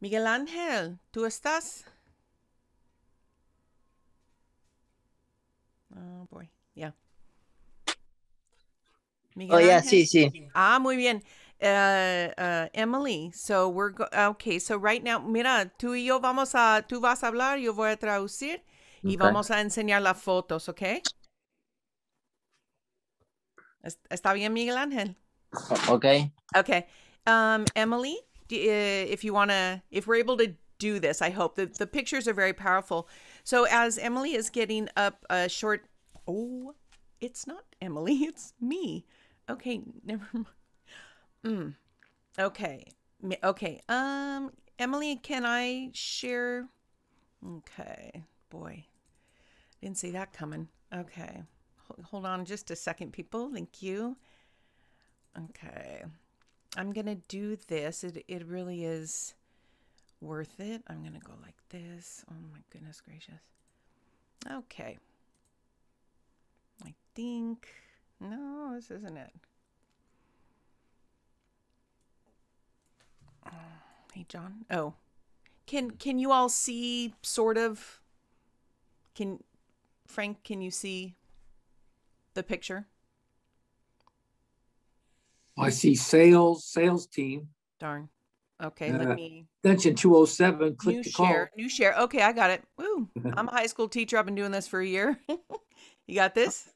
Miguel Ángel, ¿tú estás? Oh, ah, boy, ya. Yeah. Oh, yeah, sí, sí. Ah, muy bien. Eh, eh, Emily, so we're ah, okay. So right now, mira, tú y yo vamos a, tú vas a hablar, yo voy a traducir y vamos a enseñar las fotos, ¿ok? ¿Está bien, Miguel Ángel? Okay. Ok. Um, Emily. Uh, if you want to, if we're able to do this, I hope the the pictures are very powerful. So as Emily is getting up a uh, short, oh, it's not Emily, it's me. Okay, never mind. Mm. Okay, okay. Um, Emily, can I share? Okay, boy, didn't see that coming. Okay, hold on just a second, people. Thank you. Okay. I'm going to do this. It, it really is worth it. I'm going to go like this. Oh my goodness gracious. Okay. I think, no, this isn't it. Oh, hey, John. Oh, can, can you all see sort of, can, Frank, can you see the picture? I see sales, sales team. Darn. Okay, let uh, me. Attention 207, click new to share, call. New share. Okay, I got it. Woo. I'm a high school teacher. I've been doing this for a year. you got this?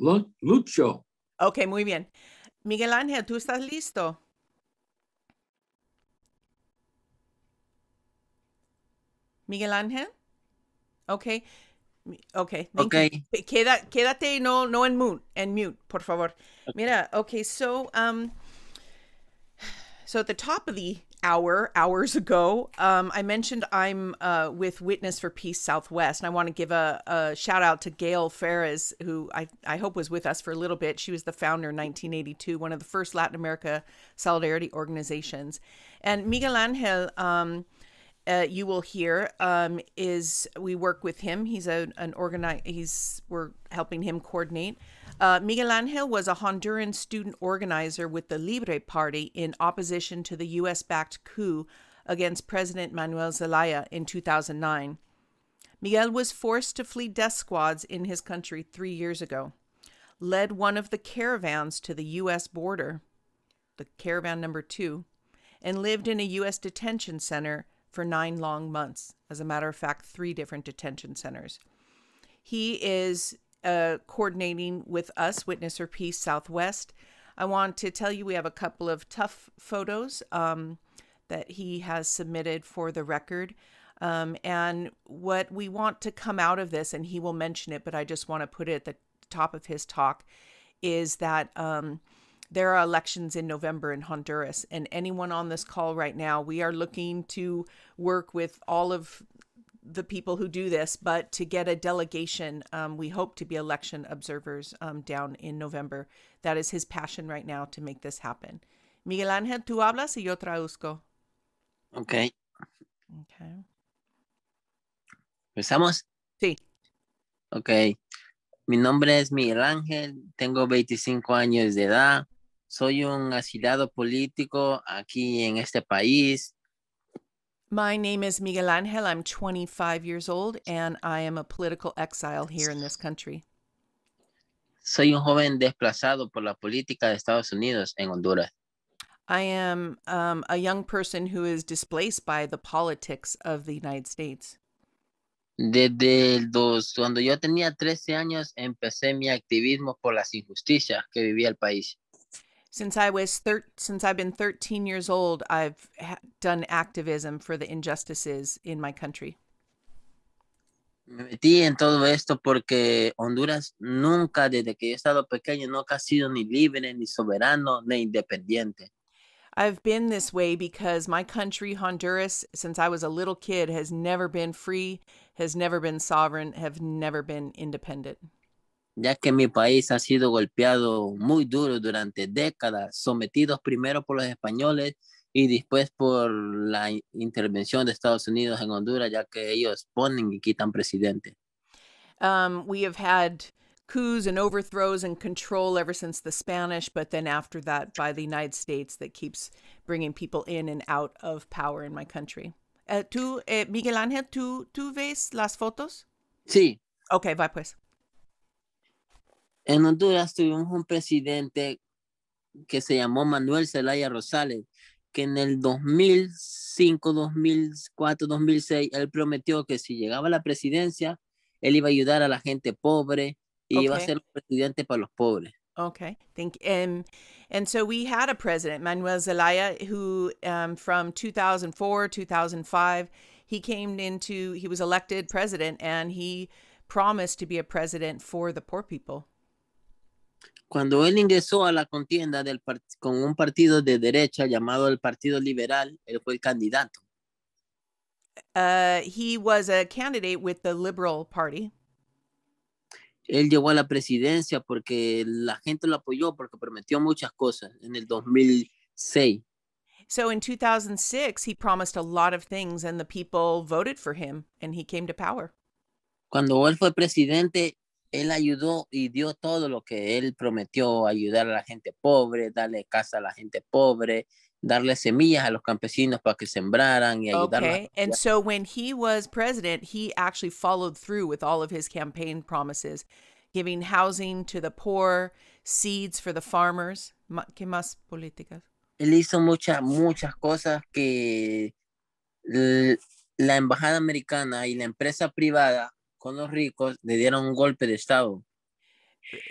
Lucho. Okay, muy bien. Miguel Ángel, ¿tú estás listo? Miguel Ángel? Okay. Okay. okay. You. Queda, quédate no no en mute, en mute, por favor. Mira, okay, so um so at the top of the hour hours ago, um I mentioned I'm uh with Witness for Peace Southwest and I want to give a, a shout out to Gail Ferris who I I hope was with us for a little bit. She was the founder in 1982, one of the first Latin America solidarity organizations. And Miguel Angel um uh, you will hear um, is we work with him. He's a, an organize. He's we're helping him coordinate. Uh, Miguel Angel was a Honduran student organizer with the Libre Party in opposition to the U.S.-backed coup against President Manuel Zelaya in 2009. Miguel was forced to flee death squads in his country three years ago. Led one of the caravans to the U.S. border, the caravan number two, and lived in a U.S. detention center for nine long months. As a matter of fact, three different detention centers. He is uh, coordinating with us, Witness or Peace Southwest. I want to tell you we have a couple of tough photos um, that he has submitted for the record. Um, and what we want to come out of this, and he will mention it, but I just want to put it at the top of his talk, is that um, there are elections in November in Honduras, and anyone on this call right now, we are looking to work with all of the people who do this, but to get a delegation, um, we hope to be election observers um, down in November. That is his passion right now to make this happen. Miguel Angel, tú hablas y yo traduzco. Okay. Okay. ¿Empezamos? Sí. Ok. Mi nombre es Miguel Ángel, tengo 25 años de edad. soy un asilado político aquí en este país. My name is Miguel Angel. I'm 25 years old and I am a political exile here in this country. Soy un joven desplazado por la política de Estados Unidos en Honduras. I am um, a young person who is displaced by the politics of the United States. Desde el dos, cuando yo tenía 13 años empecé mi activismo por las injusticias que vivía el país. Since I was thir- since I've been 13 years old, I've ha- done activism for the injustices in my country. Me metí en todo esto porque Honduras nunca, desde que he estado pequeño, ha sido ni libre, ni soberano, ni independiente. I've been this way because my country, Honduras, since I was a little kid, has never been free, has never been sovereign, have never been independent. ya que mi país ha sido golpeado muy duro durante décadas, sometidos primero por los españoles y después por la intervención de Estados Unidos en Honduras, ya que ellos ponen y quitan presidente. Um, we have had coups and overthrows and control ever since the Spanish, but then after that by the United States that keeps bringing people in and out of power in my country. Uh, tú, eh, Miguel Ángel, ¿tú, ¿tú ves las fotos? Sí. Ok, va pues. En Honduras tuvimos un presidente que se llamó Manuel Zelaya Rosales, que en el 2005, 2004, 2006, él prometió que si llegaba a la presidencia, él iba a ayudar a la gente pobre y iba a ser presidente para los pobres. Okay, thank you. Em, and so we had a president, Manuel Zelaya, who um, from 2004, 2005, he came into, he was elected president and he promised to be a president for the poor people. Cuando él ingresó a la contienda del con un partido de derecha llamado el Partido Liberal, él fue el candidato. Uh, candidate with the Liberal Party. Él llegó a la presidencia porque la gente lo apoyó, porque prometió muchas cosas en el 2006. So 2006, promised a lot of things the people voted for him he came power. Cuando él fue presidente, él ayudó y dio todo lo que él prometió, ayudar a la gente pobre, darle casa a la gente pobre, darle semillas a los campesinos para que sembraran y ayudarlos. Okay, and so when he was president, he actually followed through with all of his campaign promises, giving housing to the poor, seeds for the farmers. ¿Qué más políticas? Él hizo muchas, muchas cosas que la embajada americana y la empresa privada con los ricos, le dieron un golpe de Estado.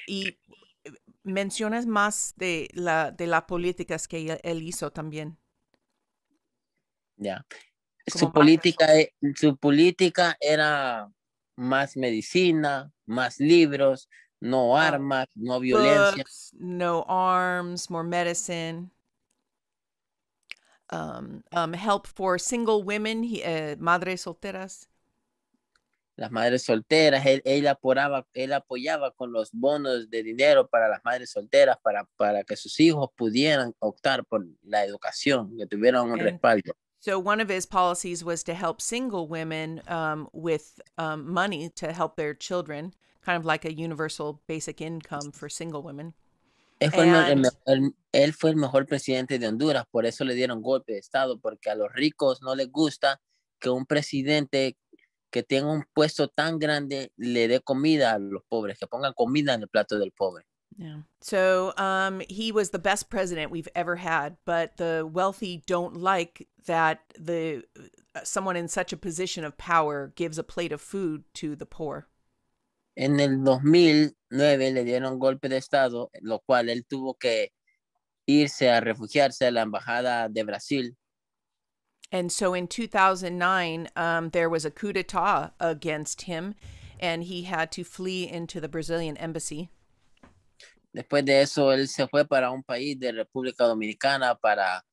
Y mencionas más de, la, de las políticas que él hizo también. Ya. Su política, e, su política era más medicina, más libros, no ah. armas, no violencia. no arms, more medicine. Um, um, help for single women, eh, madres solteras las madres solteras, él, él, él apoyaba con los bonos de dinero para las madres solteras, para, para que sus hijos pudieran optar por la educación, que tuvieron un respaldo. So one of his policies was to help single women um, with um, money to help their children, kind of like a universal basic income for single women. Él él fue el mejor presidente de Honduras, por eso le dieron golpe de Estado, porque a los ricos no les gusta que un presidente que tenga un puesto tan grande le dé comida a los pobres, que pongan comida en el plato del pobre. Yeah. So um, he was the best president we've ever had, but the wealthy don't like that the uh, someone in such a position of power gives a plate of food to the poor. En el 2009 le dieron golpe de estado, lo cual él tuvo que irse a refugiarse a la embajada de Brasil And so in 2009, um, there was a coup d'etat against him, and he had to flee into the Brazilian embassy. Después de eso, él se fue para un país de República Dominicana para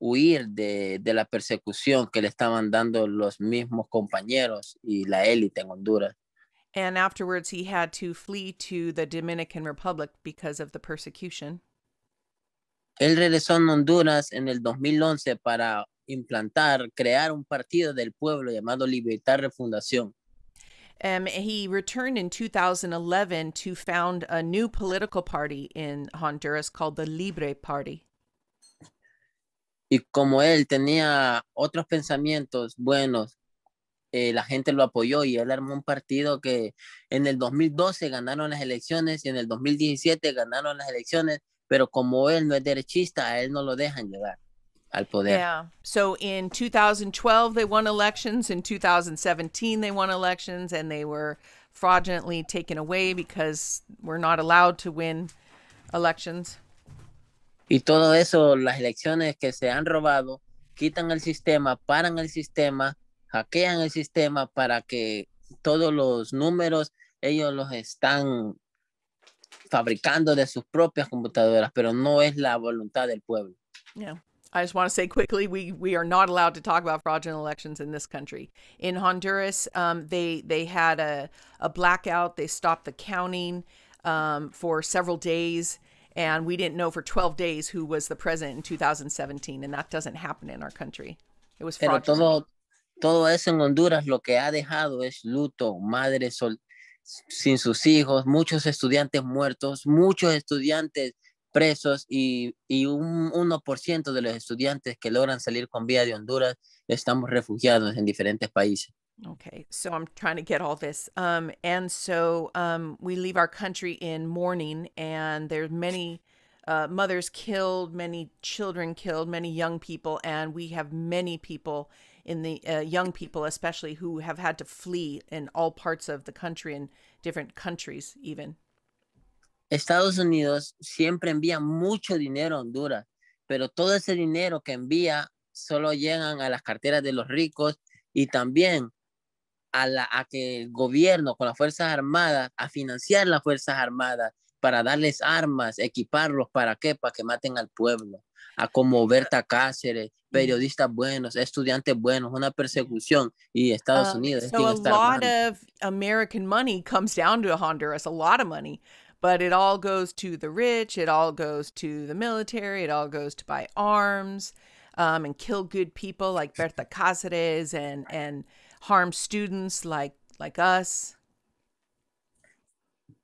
huir de, de la persecución que le estaban dando los mismos compañeros y la élite en Honduras. And afterwards, he had to flee to the Dominican Republic because of the persecution. Él regresó a Honduras en el 2011 para implantar, crear un partido del pueblo llamado Libertad Refundación. Um, he returned in 2011 to found a new political party in Honduras called the Libre Party. Y como él tenía otros pensamientos buenos, eh, la gente lo apoyó y él armó un partido que en el 2012 ganaron las elecciones y en el 2017 ganaron las elecciones pero como él no es derechista, a él no lo dejan llegar al poder. Yeah. So in 2012 they won elections, in 2017 they won elections and they were fraudulently taken away because we're not allowed to win elections. Y todo eso, las elecciones que se han robado, quitan el sistema, paran el sistema, hackean el sistema para que todos los números ellos los están fabricando de sus propias computadoras, pero no es la voluntad del pueblo. Yeah. I just want to say quickly, we, we are not allowed to talk about fraudulent elections in this country. In Honduras, um, they they had a, a blackout. They stopped the counting um, for several days, and we didn't know for 12 days who was the president in 2017, and that doesn't happen in our country. It was fraudulent. Pero todo, todo eso en Honduras lo que ha dejado es luto, madres sol. sin sus hijos, muchos estudiantes muertos, muchos estudiantes presos y, y un 1% de los estudiantes que logran salir con vía de Honduras estamos refugiados en diferentes países. Okay, so I'm trying to get all this. Um, and so um, we leave our country in mourning, and there's many uh, mothers killed, many children killed, many young people, and we have many people en los jóvenes, young people, especially who have had to flee in all parts of the country and different countries even. Estados Unidos siempre envía mucho dinero a Honduras, pero todo ese dinero que envía solo llegan a las carteras de los ricos y también a, que el gobierno con las Fuerzas Armadas, a financiar las Fuerzas Armadas para darles armas, equiparlos, ¿para qué? Para que maten al pueblo, a como a Cáceres periodistas buenos, estudiantes buenos, una persecución y Estados uh, Unidos. So a lot armando. of American money comes down to Honduras, a lot of money, but it all goes to the rich, it all goes to the military, it all goes to buy arms um, and kill good people like Berta Cáceres and and harm students like like us.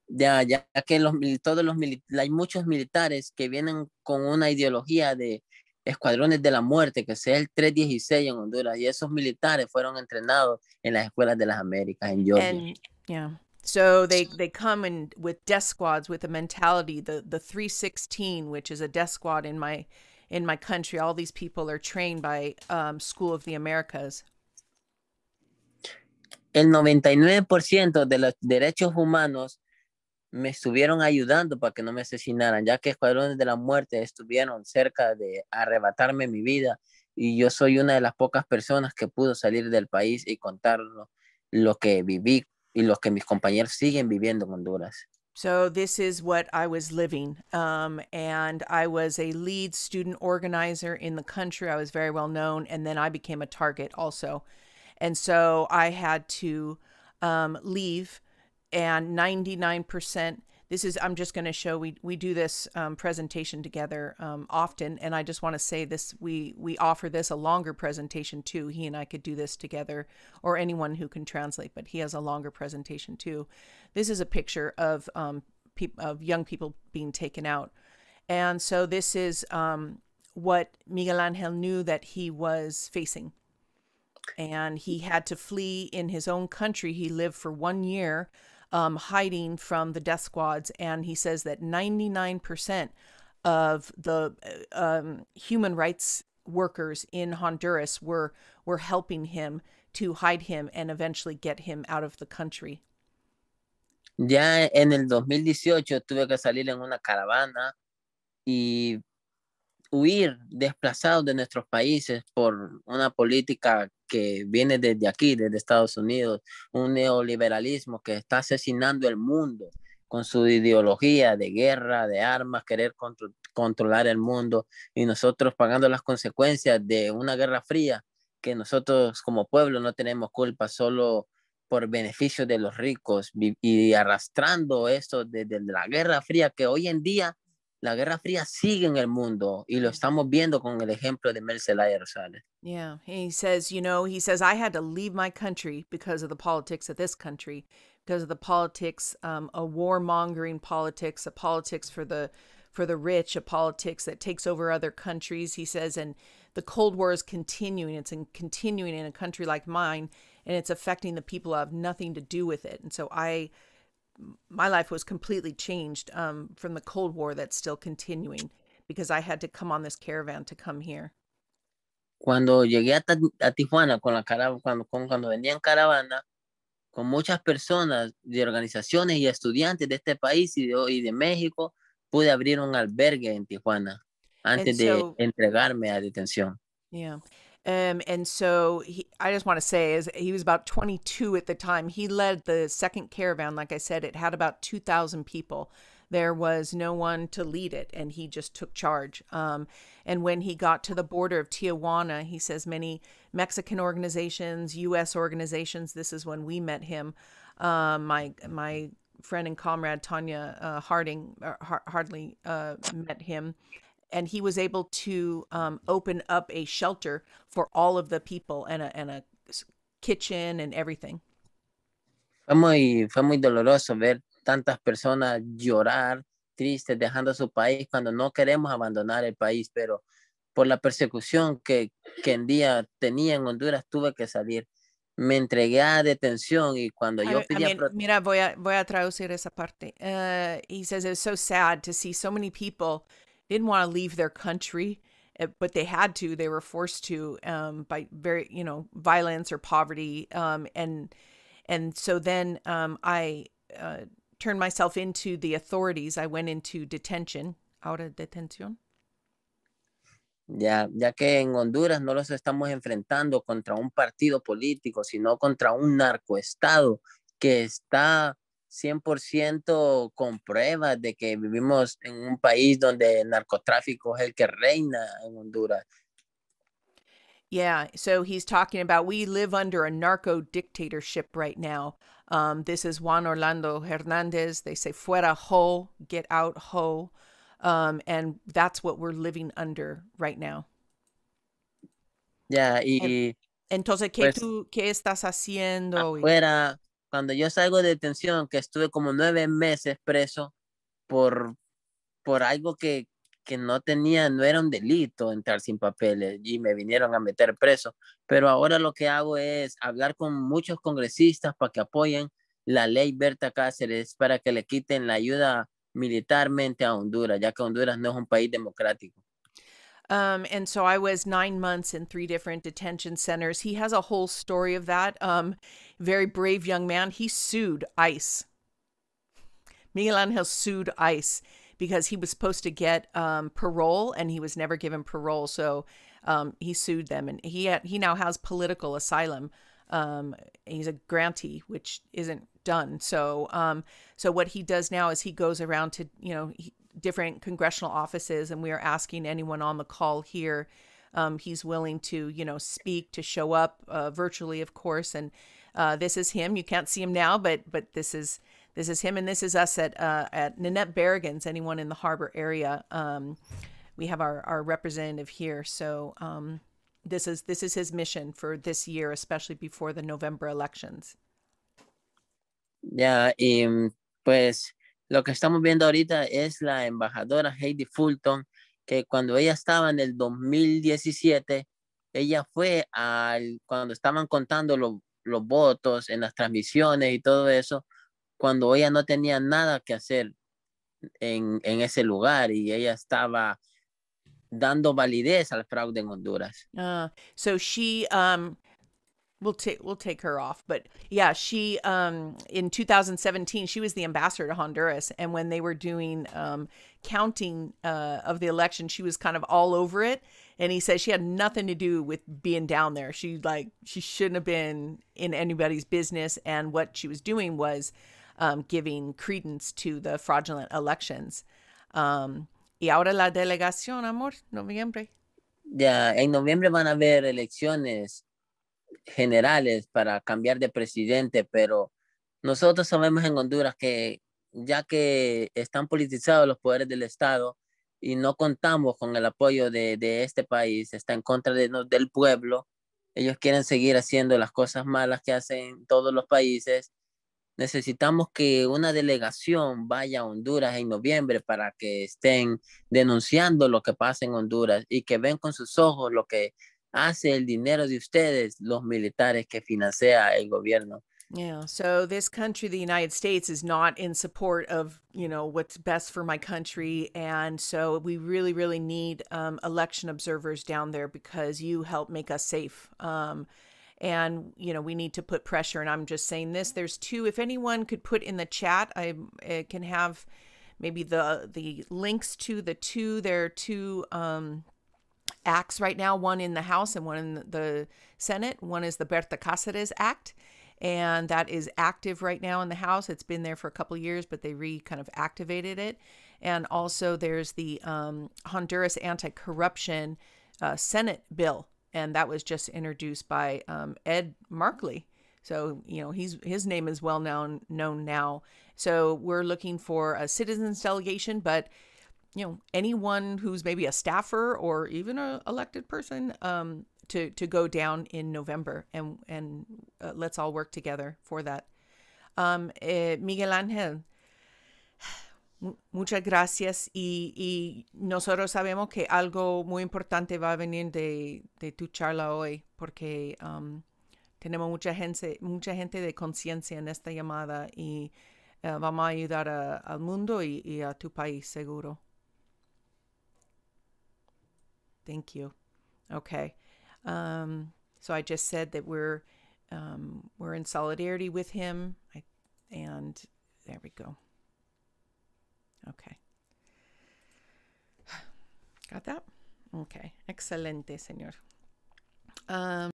Ya, ya que los, todos los hay muchos militares que vienen con una ideología de escuadrones de la muerte, que sea el 316 en Honduras, y esos militares fueron entrenados en las escuelas de las Américas en Georgia. yeah. So they they come in with death squads with a mentality the the 316 which is a death squad in my in my country all these people are trained by um, School of the Americas. El 99% de los derechos humanos me estuvieron ayudando para que no me asesinaran, ya que escuadrones de la muerte estuvieron cerca de arrebatarme mi vida y yo soy una de las pocas personas que pudo salir del país y contar lo, que viví y lo que mis compañeros siguen viviendo en Honduras. So this is what I was living. Um, and I was a lead student organizer in the country. I was very well known. And then I became a target also. And so I had to um, leave and 99% this is i'm just going to show we, we do this um, presentation together um, often and i just want to say this we we offer this a longer presentation too he and i could do this together or anyone who can translate but he has a longer presentation too this is a picture of um, of young people being taken out and so this is um, what miguel angel knew that he was facing and he had to flee in his own country he lived for one year um, hiding from the death squads. And he says that 99% of the uh, um, human rights workers in Honduras were, were helping him to hide him and eventually get him out of the country. Ya en el 2018 tuve que salir en una caravana y huir desplazados de nuestros países por una política que viene desde aquí, desde Estados Unidos, un neoliberalismo que está asesinando el mundo con su ideología de guerra, de armas, querer controlar el mundo y nosotros pagando las consecuencias de una guerra fría que nosotros como pueblo no tenemos culpa, solo por beneficio de los ricos y arrastrando esto desde la guerra fría que hoy en día la Guerra Fría sigue en el mundo y lo estamos viendo con el ejemplo de Mercedes Rosales. Yeah, he says, you know, he says, I had to leave my country because of the politics of this country, because of the politics, um, a warmongering politics, a politics for the for the rich, a politics that takes over other countries. He says, and the Cold War is continuing. It's in, continuing in a country like mine, and it's affecting the people I have nothing to do with it. And so I my life was completely changed um, from the Cold War that's still continuing because I had to come on this caravan to come here. Cuando llegué a, Tijuana con la caravana, cuando, cuando venía en caravana, con muchas personas de organizaciones y estudiantes de este país y de, de México, pude abrir un albergue en Tijuana antes de entregarme a detención. Yeah. Um, and so he, I just want to say, is he was about 22 at the time. He led the second caravan. Like I said, it had about 2,000 people. There was no one to lead it, and he just took charge. Um, and when he got to the border of Tijuana, he says many Mexican organizations, U.S. organizations. This is when we met him. Um, my my friend and comrade Tanya uh, Harding uh, Hardly uh, met him. and he was able to um, open up a shelter for all of the people and a, and kitchen and everything. Fue muy, fue muy doloroso ver tantas personas llorar, tristes, dejando su país cuando no queremos abandonar el país, pero por la persecución que, que en día tenía en Honduras tuve que salir. Me entregué a detención y cuando yo pedí... Mira, voy a, voy a traducir esa parte. Uh, eh, he says it's so sad to see so many people didn't want to leave their country, eh, but they had to. They were forced to um, by very you know violence or poverty. Um, and and so then um, I uh, turned myself into the authorities. I went into detention, of detention. Ya, ya que en Honduras no los estamos enfrentando contra un partido político, sino contra un narcoestado que está 100% con pruebas de que vivimos en un país donde el narcotráfico es el que reina en Honduras. Yeah, so he's talking about we live under a narco dictatorship right now. Um, this is Juan Orlando Hernandez. They say, fuera ho, get out ho. Um, and that's what we're living under right now. Yeah, y. entonces, ¿qué pues, tú, qué estás haciendo? Afuera, Cuando yo salgo de detención, que estuve como nueve meses preso por, por algo que, que no tenía, no era un delito entrar sin papeles y me vinieron a meter preso. Pero ahora lo que hago es hablar con muchos congresistas para que apoyen la ley Berta Cáceres para que le quiten la ayuda militarmente a Honduras, ya que Honduras no es un país democrático. Um, and so I was nine months in three different detention centers. He has a whole story of that. Um, very brave young man. He sued ICE. Miguel Angel sued ICE because he was supposed to get um, parole and he was never given parole. So um, he sued them, and he had, he now has political asylum. Um, he's a grantee, which isn't done. So, um, so what he does now is he goes around to, you know, he, different congressional offices, and we are asking anyone on the call here. Um, he's willing to, you know, speak to show up uh, virtually, of course. And uh, this is him. You can't see him now, but but this is this is him, and this is us at uh, at Nanette Berrigan's. Anyone in the harbor area, um, we have our our representative here. So um, this is this is his mission for this year, especially before the November elections. Yeah, um, pues Lo que estamos viendo ahorita es la embajadora Heidi Fulton, que cuando ella estaba en el 2017, ella fue al, cuando estaban contando los votos en las transmisiones y todo eso, cuando ella no tenía nada que hacer en, en ese lugar y ella estaba dando validez al fraude en Honduras. Ah, so she um, We'll take we'll take her off, but yeah, she um in 2017 she was the ambassador to Honduras, and when they were doing um counting uh, of the election, she was kind of all over it, and he says she had nothing to do with being down there. She like she shouldn't have been in anybody's business, and what she was doing was um, giving credence to the fraudulent elections. Um, y ahora la delegación, amor, noviembre. Ya, en noviembre van a haber elecciones generales para cambiar de presidente, pero nosotros sabemos en Honduras que ya que están politizados los poderes del Estado y no contamos con el apoyo de, este país, está en contra de, del pueblo, ellos quieren seguir haciendo las cosas malas que hacen todos los países. Necesitamos que una delegación vaya a Honduras en noviembre para que estén denunciando lo que pasa en Honduras y que ven con sus ojos lo que hace el dinero de ustedes, los militares que financia el gobierno. Yeah. So this country, the United States, is not in support of you know what's best for my country, and so we really, really need um, election observers down there because you help make us safe. Um, and you know we need to put pressure. And I'm just saying this. There's two. If anyone could put in the chat, I, I can have maybe the the links to the two. There are two. Um, acts right now one in the House and one in the Senate. One is the Berta Cáceres Act, and that is active right now in the House. It's been there for a couple years, but they re kind of activated it. And also, there's the um, Honduras Anti Corruption uh, Senate bill, and that was just introduced by um, Ed Markley. So you know he's his name is well known known now. So we're looking for a citizens delegation, but you know anyone who's maybe a staffer or even a elected person um, to to go down in November and and uh, let's all work together for that. Um, eh, Miguel Ángel, muchas gracias y, y, nosotros sabemos que algo muy importante va a venir de, de tu charla hoy porque um, tenemos mucha gente mucha gente de conciencia en esta llamada y uh, vamos a ayudar a, al mundo y, y a tu país seguro. Thank you. Okay. Um, so I just said that we're um, we're in solidarity with him. I, and there we go. Okay. Got that? Okay. Excelente, señor. Um,